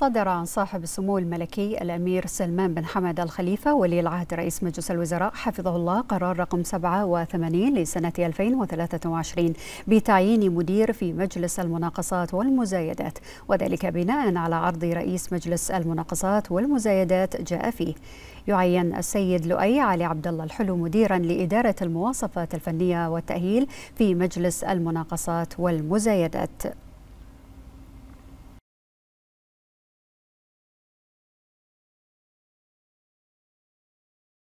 صدر عن صاحب السمو الملكي الأمير سلمان بن حمد الخليفة ولي العهد رئيس مجلس الوزراء حفظه الله قرار رقم 87 لسنة 2023 بتعيين مدير في مجلس المناقصات والمزايدات وذلك بناء على عرض رئيس مجلس المناقصات والمزايدات جاء فيه يعين السيد لؤي علي عبد الله الحلو مديرا لإدارة المواصفات الفنية والتأهيل في مجلس المناقصات والمزايدات